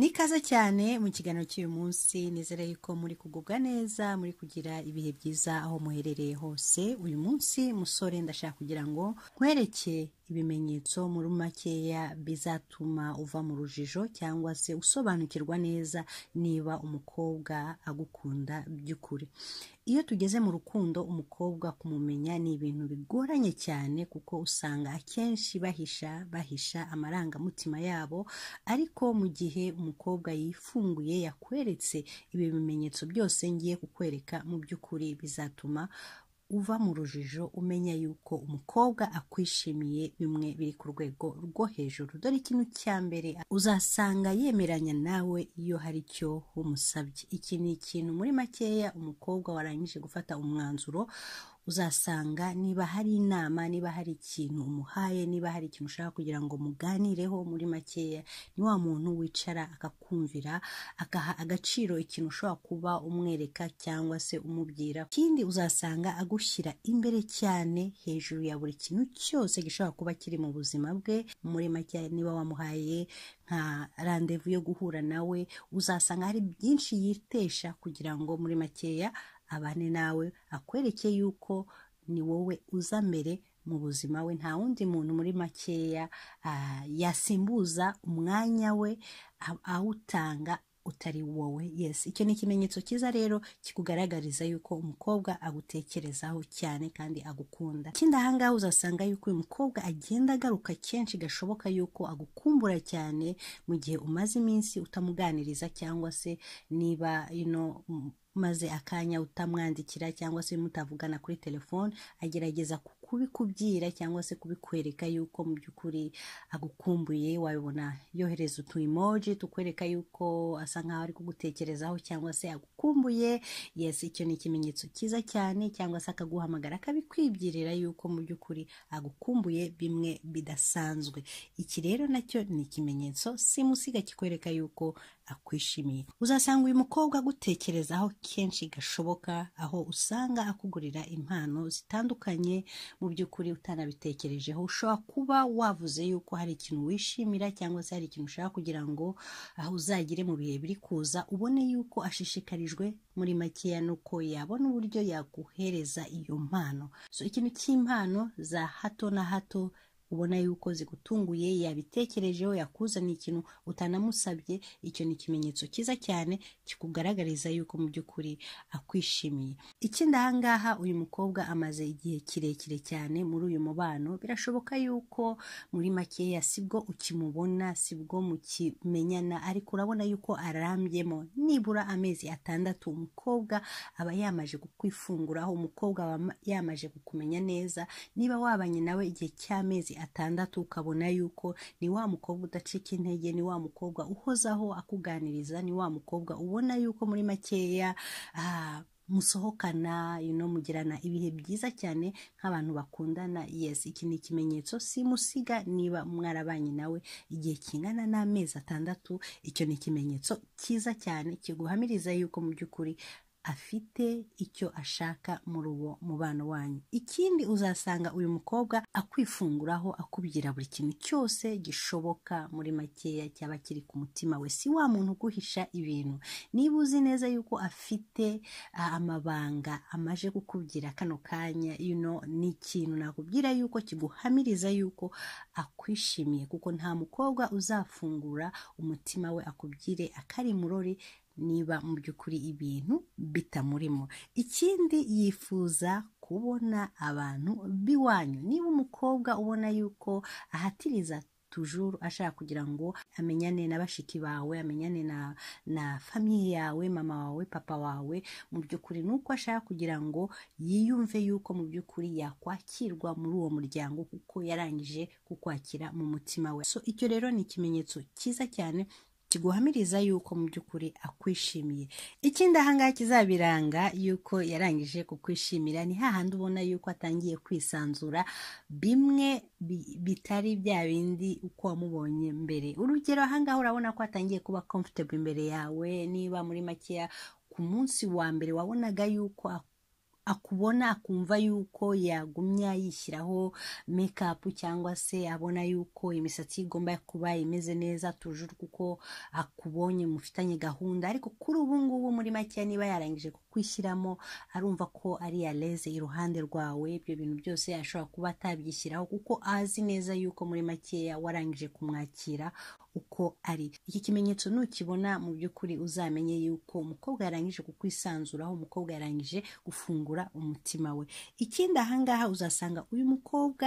ni kaze cyane mu kiganiro cy'uyu munsi nizere yuko muri kugubwa neza muri kugira ibihe byiza aho muherereye hose uyu munsi musore ndashaka kugira ngo nkwereke ibimenyetso muri makeya bizatuma uva mu rujijo cyangwa se usobanukirwa neza niba umukobwa agukunda by'ukuri iyo tugeze mu rukundo umukobwa kumumenya ni ibintu bigoranye cyane kuko usanga akenshi bahisha bahisha amarangamutima yabo ariko mu gihe umukobwa yifunguye yakweretse ibi bimenyetso byose ngiye kukwereka mu by'ukuri bizatuma uva mu rujijo umenya yuko umukobwa akwishimiye bimwe biri ku rwego rwo hejuru dore ikintu cya mbere uzasanga yemeranya nawe iyo hari icyo umusabye iki ni ikintu muri makeya umukobwa warangije gufata umwanzuro uzasanga niba hari inama niba hari ikintu umuhaye niba hari ikintu ushaka kugira ngo muganireho muri makeya ni wa muntu wicara akakumvira agaha agaciro ikintu ushobora kuba umwereka cyangwa se umubwira ikindi uzasanga agushyira imbere cyane hejuru ya buri kintu cyose gishobora kuba kiri mu buzima bwe muri makeya niba wamuhaye nka randevu yo guhura nawe uzasanga hari byinshi yitesha kugira ngo muri makeya abane nawe akwereke yuko ni wowe uza mu buzima we nta wundi muntu muri makeya ah, yasimbuza umwanya we awutanga utari wowe yesi icyo ni ikimenyetso cyiza rero kikugaragariza yuko umukobwa agutekerezaho cyane kandi agukunda ikindi ahangaha uzasanga yuko uyu mukobwa agenda agaruka kenshi gashoboka yuko agukumbura cyane mu gihe umaze iminsi utamuganiriza cyangwa se niba ino maze akanya utamwandikira cyangwa se mutavugana kuri telefone agerageza ku kubikubwira cyangwa se kubikwereka yuko mu by'ukuri agukumbuye wabibona yohereza utu emoji tukwereka yuko asa nkaho ari kugutekerezaho cyangwa se agukumbuye yesi icyo ni ikimenyetso cyiza cyane cyangwa se akaguhamagara akabikwibwirira yuko mu by'ukuri agukumbuye bimwe bidasanzwe iki rero nacyo ni ikimenyetso simusiga kikwereka yuko akwishimiye uzasanga uyu mukobwa agutekereza aho kenshi gashoboka aho usanga akugurira impano zitandukanye mu by'ukuri utanabitekerejeho ushobora kuba wavuze yuko hari ikintu wishimira cyangwa se hari ikintu ushaka kugira ngo aho uzagire mu bihe biri kuza ubone yuko ashishikarijwe muri makeya nuko yabona uburyo yaguhereza iyo mpano so ikintu cy'impano za hato na hato ubona yuko zigutunguye yabitekerejeho yakuzaniye ikintu utanamusabye icyo ni ikimenyetso cyiza cyane kikugaragariza yuko mu by'ukuri akwishimiye ikindi ahangaha uyu mukobwa amaze igihe kirekire cyane muri uyu mubano birashoboka yuko muri makeya sibwo ukimubona sibwo mukimenyana ariko urabona yuko arambyemo nibura amezi atandatu umukobwa aba yamaje kukwifunguraho umukobwa aba yamaje kukumenya neza niba wabanye nawe igihe cy'amezi atandatu ukabona yuko ni wa mukobwa udacika intege ni wa mukobwa uhozaho akuganiriza ni wa mukobwa ubona yuko muri makeya ah, musohokana yuno mugirana ibihe byiza cyane nk'abantu bakundana yes iki ni ikimenyetso simusiga niba mwarabanye nawe igihe kingana n'amezi atandatu icyo ni ikimenyetso cyiza cyane kiguhamiriza yuko mu by'ukuri afite icyo ashaka muri uwo mubano wanyu ikindi uzasanga uyu mukobwa akwifunguraho akubwira buri kintu cyose gishoboka muri makeya cyaba kiri ku mutima we si wa muntu uguhisha ibintu niba uzi neza yuko afite amabanga amaje kukubwira kano kanya you know, ni ikintu nakubwira yuko kiguhamiriza yuko akwishimiye kuko nta mukobwa uzafungura umutima we akubwire akari murori niba mu by'ukuri ibintu bitamurimo ikindi yifuza kubona abantu b'iwanyu niba umukobwa ubona yuko ahatiriza tujuru ashaka kugira ngo amenyane na bashiki bawe amenyane na na famiye yawe mama wawe papa wawe mu by'ukuri ni uko ashaka kugira ngo yiyumve yuko mu by'ukuri yakwakirwa muri uwo muryango kuko yarangije kukwakira mu mutima we so icyo rero ni ikimenyetso cyiza cyane kiguhamiriza yuko mu by'ukuri akwishimiye ikindi ahangaha kizabiranga yuko yarangije kukwishimira ni hahandi ubona yuko atangiye kwisanzura bimwe bitari bya bindi uko wamubonye mbere urugero ahangaha urabona ko atangiye kuba comfortable imbere yawe niba muri makeya ku munsi wa mbere wabonaga yuko akubona akumva yuko yagumya yishyiraho mekapu cyangwa se abona yuko imisatsi igomba kuba imeze neza tujuru kuko akubonye mufitanye gahunda ariko kuri ubu ngubu muri make niba yarangije kukwishyiramo arumva ko ari yareze iruhande rwawe ibyo bintu byose ashobora kuba atabyishyiraho kuko azi neza yuko muri makeya warangije kumwakira uko ari iki kimenyetso nukibona mu by'ukuri uzamenye yuko umukobwa yarangije kukwisanzuraho umukobwa yarangije gufungura umutima we ikindi ahangaha uzasanga uyu mukobwa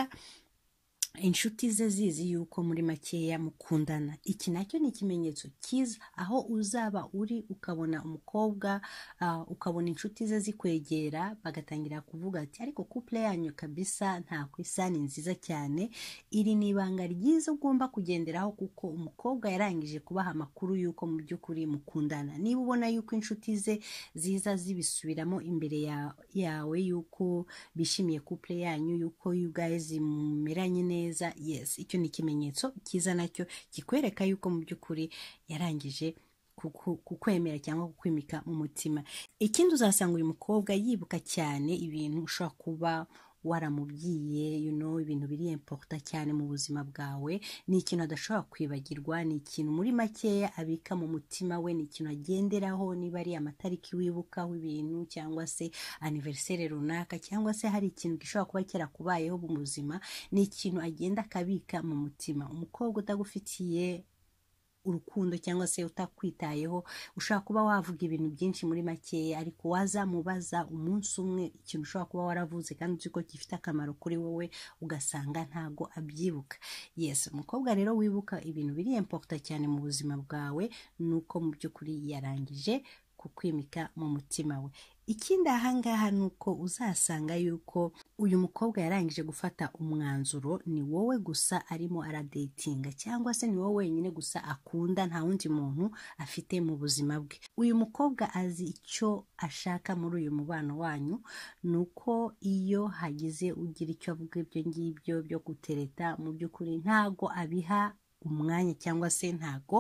inshuti ze zizi yuko muri makeya mukundana iki nacyo ni ikimenyetso cyiza aho uzaba uri ukabona umukobwa ukabona inshuti ze zikwegera bagatangira kuvuga ati ariko couple yanyu kabisa ntabwo isa ni nziza cyane iri ni ibanga ryiza ugomba kugenderaho kuko umukobwa yarangije kubaha amakuru y'uko mu by'ukuri mukundana niba ubona yuko inshuti ze ziza zibisubiramo imbere yawe y'uko bishimiye couple yanyu y'uko you guys mumeranye neza neza yesi icyo ni ikimenyetso cyiza nacyo kikwereka yuko mu by'ukuri yarangije kukwemera cyangwa kukwimika mu mutima ikindi uzasanga uyu mukobwa yibuka cyane ibintu ushobora kuba waramubwiye you know ibintu biri importa cyane mu buzima bwawe ni ikintu adashobora kwibagirwa ni ikintu muri makeya abika mu mutima we ni ikintu agenderaho niba ari amatariki wibukaho ibintu cyangwa se aniveriseri runaka cyangwa se hari ikintu gishobora kuba cyarakubayeho mu buzima ni ikintu agenda akabika mu mutima umukobwa utagufitiye urukundo cyangwa se utakwitayeho ushobora kuba wavuga ibintu byinshi muri makeya ariko wazamubaza umunsi umwe ikintu ushobora kuba waravuze kandi uzi ko gifite akamaro kuri wowe ugasanga ntago abyibuka yesi umukobwa rero wibuka ibintu biri empoputa cyane mu buzima bwawe nuko mu by'ukuri yarangije kukwimika mu mutima we ikindi ahangaha ni uko uzasanga yuko uyu mukobwa yarangije gufata umwanzuro ni wowe gusa arimo aradetinga cyangwa se ni wowe wenyine gusa akunda nta wundi muntu afite mu buzima bwe uyu mukobwa azi icyo ashaka muri uyu mubano wanyu ni uko iyo hagize ugira icyo avuga ibyo ngibyo byo gutereta mu by'ukuri ntago abiha umwanya cyangwa se ntago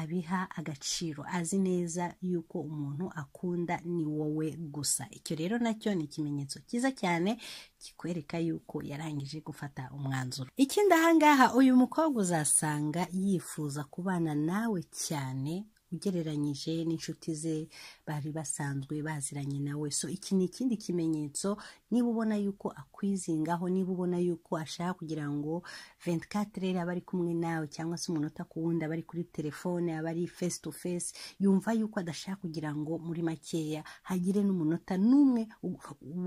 abiha agaciro azi neza yuko umuntu akunda ni wowe gusa icyo rero nacyo ni ikimenyetso cyiza cyane kikwereka yuko yarangije gufata umwanzuro ikindi ahangaha uyu mukobwa uzasanga yifuza kubana nawe cyane ugereranyije n'inshuti ze bari basanzwe baziranye nawe so iki ni ikindi kimenyetso niba ubona yuko akwizingaho niba ubona yuko ashaka kugira ngo 24 rero ari kumwe nawe cyangwa se umunota ku wundi aba ari kuri telefone aba ari face to face yumva yuko adashaka kugira ngo muri makeya hagire n'umunota n'umwe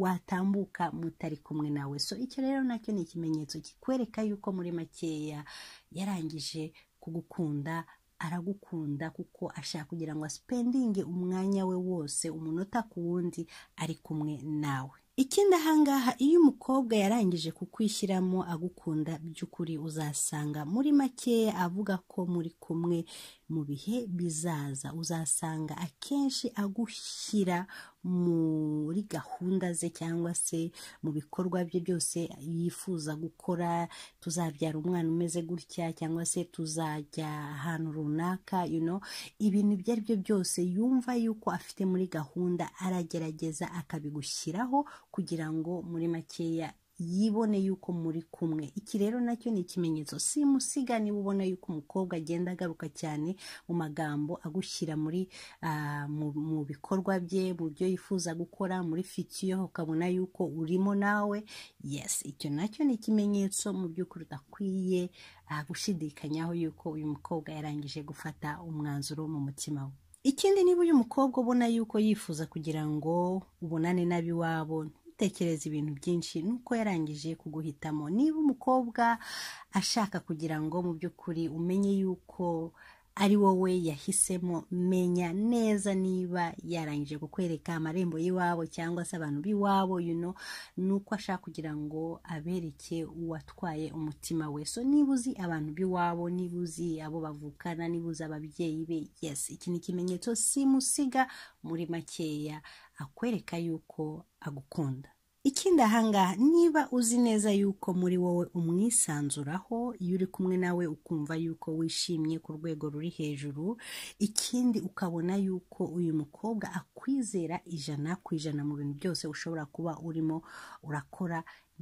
watambuka mutari kumwe nawe so icyo rero nacyo ni ikimenyetso kikwereka yuko muri makeya yarangije kugukunda aragukunda kuko ashaka kugira ngo asipendinge umwanya we wose umunota ku wundi ari kumwe nawe ikindi ahangaha iyo umukobwa yarangije kukwishyiramo agukunda by'ukuri uzasanga muri makeya avuga ko muri kumwe mu bihe bizaza uzasanga akenshi agushyira muri gahunda ze cyangwa se mu bikorwa bye byose yifuza gukora tuzabyara umwana umeze gutya cyangwa se tuzajya ahantu runaka you know ibintu ibyo ari byo byose yumva yuko afite muri gahunda aragerageza akabigushyiraho kugira ngo muri makeya yibone yuko muri kumwe iki rero nacyo ni ikimenyetso simusiga niba ubona yuko umukobwa agenda agaruka cyane mu magambo agushyira muri ah, mu bikorwa bye mu byo yifuza gukora muri fitiyo ukabona yuko urimo nawe yesi icyo nacyo ni ikimenyetso mu by'ukuri udakwiye ah, gushidikanyaho yuko uyu mukobwa yarangije gufata umwanzuro mu mutima we ikindi niba uyu mukobwa ubona yuko yifuza kugira ngo ubonane n'ab'iwabo ntutekereze ibintu byinshi nuko yarangije kuguhitamo niba umukobwa ashaka kugira ngo mu by'ukuri umenye yuko ari wowe yahisemo menya neza niba yarangije kukwereka amarembo y'iwabo cyangwa se abantu b'iwabo yuno ni uko ashaka kugira ngo abereke uwatwaye umutima we so niba uzi abantu b'iwabo niba uzi abo bavukana niba uzi ababyeyi be Yes, iki ni ikimenyetso simusiga muri makeya akwereka yuko agukunda ikindi ahangaha niba uzi neza yuko muri wowe umwisanzuraho iyo uri kumwe nawe ukumva yuko wishimye ku rwego ruri hejuru ikindi ukabona yuko uyu mukobwa akwizera ijana ku ijana mu bintu byose ushobora kuba urimo urakora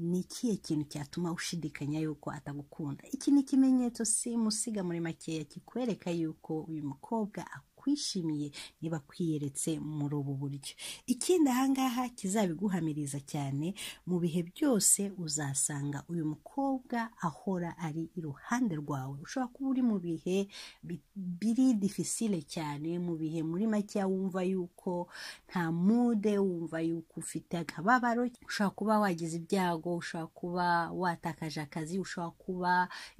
ni ikihe kintu cyatuma ushidikanya yuko atagukunda iki ni ikimenyetso simusiga muri makeya kikwereka yuko uyu mukobwa akunda bakwishimiye ntibakwiyeretse muri ubu buryo ikindi ahangaha kizabiguhamiriza cyane mu bihe byose uzasanga uyu mukobwa ahora ari iruhande rwawe ushobora kuba uri mu bihe biri difisile cyane mu bihe muri make wumva yuko nta mude wumva yuko ufite akababaro ushobora kuba wagize ibyago ushobora kuba watakaje akazi ushobora kuba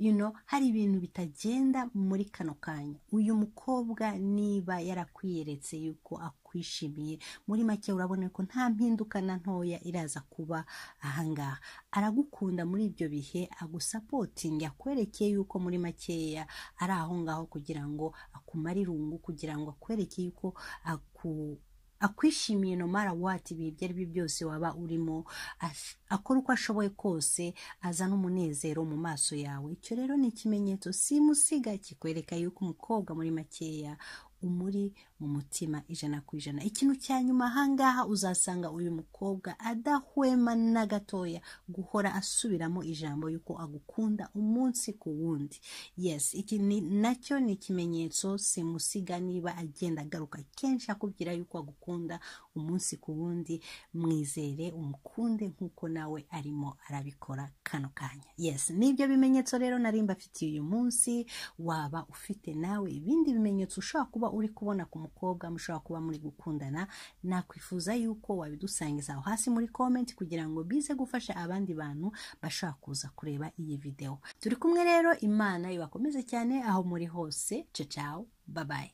you know, hari ibintu bitagenda muri kano kanya uyu mukobwa ni niba yarakwiyeretse yuko akwishimiye muri make urabona ko nta mpinduka na ntoya iraza kuba ahangaha aragukunda muri ibyo bihe agusapotingi akwerekeye yuko muri makeya ari aho ngaho kugira ngo akumare irungu kugira ngo akwereke yuko aku akwishimiye nomara mara wati ibihe ibyo ari byo byose waba urimo akora uko ashoboye kose azana umunezero mu maso yawe icyo rero ni ikimenyetso simusiga kikwereka yuko umukobwa muri makeya umuri mu mutima ijana ku ijana ikintu cya nyuma ahangaha uzasanga uyu mukobwa adahwema na gatoya guhora asubiramo ijambo yuko agukunda umunsi ku wundi yes iki nacyo ni ikimenyetso simusiga niba agenda agaruka kenshi akubwira yuko agukunda umunsi ku wundi mwizere umukunde nk'uko nawe arimo arabikora kano kanya yes nibyo bimenyetso rero nari mbafitiye uyu munsi waba ufite nawe ibindi bimenyetso ushobora kuba uri kubona ku umukobwa mushobora kuba muri gukundana nakwifuza yuko wabidusangiza aho hasi muri komenti kugira ngo bize gufasha abandi bantu bashaka kuza kureba iyi videwo turi kumwe rero imana ibakomeze cyane aho muri hose cacawu babaye